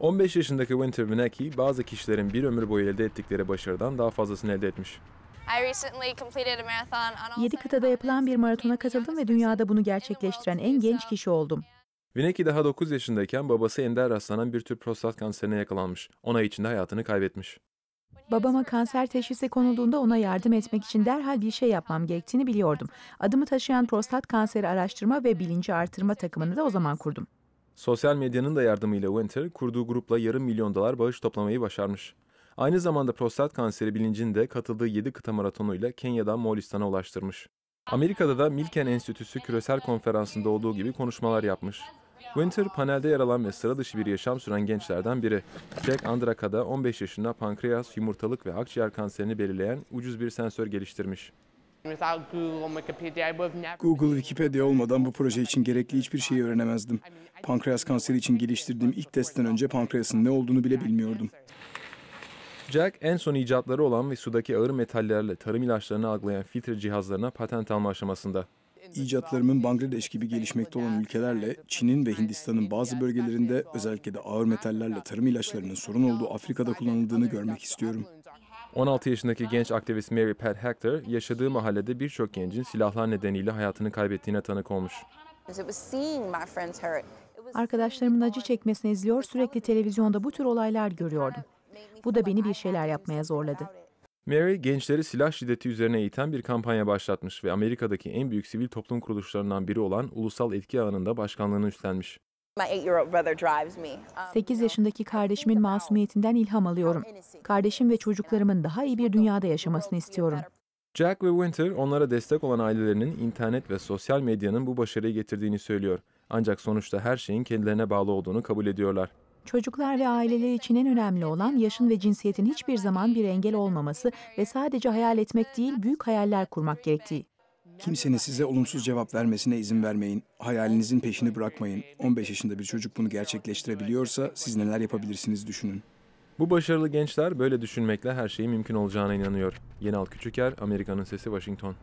15 yaşındaki Winter Vinecki bazı kişilerin bir ömür boyu elde ettikleri başarıdan daha fazlasını elde etmiş. 7 kıtada yapılan bir maratona katıldım ve dünyada bunu gerçekleştiren en genç uh, kişi oldum. Vineki daha 9 yaşındayken babası ender rastlanan bir tür prostat kanserine yakalanmış. ona ay içinde hayatını kaybetmiş. Babama kanser teşhisi konulduğunda ona yardım etmek için derhal bir şey yapmam gerektiğini biliyordum. Adımı taşıyan prostat kanseri araştırma ve bilinci artırma takımını da o zaman kurdum. Sosyal medyanın da yardımıyla Winter, kurduğu grupla yarım milyon dolar bağış toplamayı başarmış. Aynı zamanda prostat kanseri bilincini de katıldığı 7 kıta maratonuyla Kenya'dan Moğolistan'a ulaştırmış. Amerika'da da Milken Enstitüsü küresel konferansında olduğu gibi konuşmalar yapmış. Winter panelde yer alan ve sıra dışı bir yaşam süren gençlerden biri. Jack Andraka'da 15 yaşında pankreas, yumurtalık ve akciğer kanserini belirleyen ucuz bir sensör geliştirmiş. Google, Wikipedia olmadan bu proje için gerekli hiçbir şeyi öğrenemezdim. Pankreas kanseri için geliştirdiğim ilk testten önce pankreasın ne olduğunu bile bilmiyordum. Jack en son icatları olan ve sudaki ağır metallerle tarım ilaçlarını algılayan filtre cihazlarına patent alma aşamasında. İcatlarımın Bangladeş gibi gelişmekte olan ülkelerle Çin'in ve Hindistan'ın bazı bölgelerinde özellikle de ağır metallerle tarım ilaçlarının sorun olduğu Afrika'da kullanıldığını görmek istiyorum. 16 yaşındaki genç aktivist Mary Pat Hector yaşadığı mahallede birçok gencin silahlar nedeniyle hayatını kaybettiğine tanık olmuş. Arkadaşlarımın acı çekmesini izliyor, sürekli televizyonda bu tür olaylar görüyordum. Bu da beni bir şeyler yapmaya zorladı. Mary, gençleri silah şiddeti üzerine eğiten bir kampanya başlatmış ve Amerika'daki en büyük sivil toplum kuruluşlarından biri olan Ulusal Etki Ağı'nın da başkanlığını üstlenmiş. 8 um, yaşındaki kardeşimin masumiyetinden ilham alıyorum. Um, Kardeşim ve çocuklarımın daha iyi bir dünyada yaşamasını istiyorum. Jack ve Winter onlara destek olan ailelerinin internet ve sosyal medyanın bu başarıyı getirdiğini söylüyor. Ancak sonuçta her şeyin kendilerine bağlı olduğunu kabul ediyorlar. Çocuklar ve aileler için en önemli olan yaşın ve cinsiyetin hiçbir zaman bir engel olmaması ve sadece hayal etmek değil büyük hayaller kurmak gerektiği. Kimsenin size olumsuz cevap vermesine izin vermeyin. Hayalinizin peşini bırakmayın. 15 yaşında bir çocuk bunu gerçekleştirebiliyorsa siz neler yapabilirsiniz düşünün. Bu başarılı gençler böyle düşünmekle her şeyi mümkün olacağına inanıyor. Yenal Küçüker, Amerika'nın Sesi Washington.